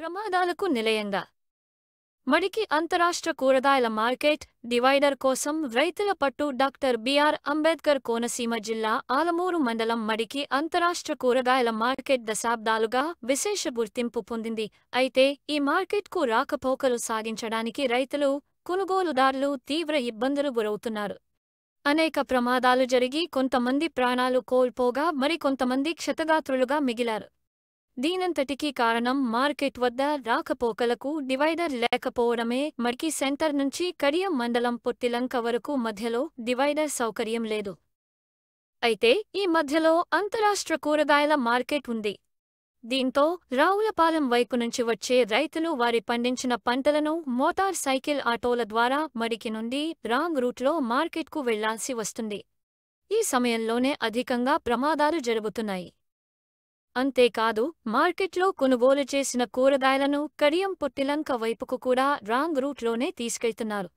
ప్రమాదాలకు నిలయంగా మడికి అంతరాష్ట్ర కూరగాయల మార్కెట్ డివైడర్ కోసం రైతుల పట్టు డాక్టర్ బిఆర్ అంబేద్కర్ కోనసీమ జిల్లా ఆలమూరు మండలం మడికి అంతరాష్ట్ర కూరగాయల మార్కెట్ దశాబ్దాలుగా విశేష గుర్తింపు పొందింది అయితే ఈ మార్కెట్కు రాకపోకలు సాగించడానికి రైతులు కొనుగోలుదారులు తీవ్ర ఇబ్బందులు గురవుతున్నారు అనేక ప్రమాదాలు జరిగి కొంతమంది ప్రాణాలు కోల్పోగా మరికొంతమంది క్షతగాత్రులుగా మిగిలారు దీనంతటికీ కారణం మార్కెట్ వద్ద రాకపోకలకు డివైడర్ లేకపోవడమే మడికి సెంటర్ నుంచి కడియం మండలం పొట్టిలంక వరకు మధ్యలో డివైడర్ సౌకర్యం లేదు అయితే ఈ మధ్యలో అంతరాష్ట్ర కూరగాయల మార్కెట్ ఉంది దీంతో రావులపాలెం వైపు నుంచి వచ్చే రైతులు వారి పండించిన పంటలను మోటార్ సైకిల్ ఆటోల ద్వారా మడికి నుండి రాంగ్ రూట్లో మార్కెట్కు వెళ్లాల్సి వస్తుంది ఈ సమయంలోనే అధికంగా ప్రమాదాలు జరుగుతున్నాయి అంతేకాదు మార్కెట్లో కొనుగోలు చేసిన కూరగాయలను కడియం పొట్టిలంక వైపుకు కూడా రాంగ్ రూట్లోనే తీసుకెళ్తున్నారు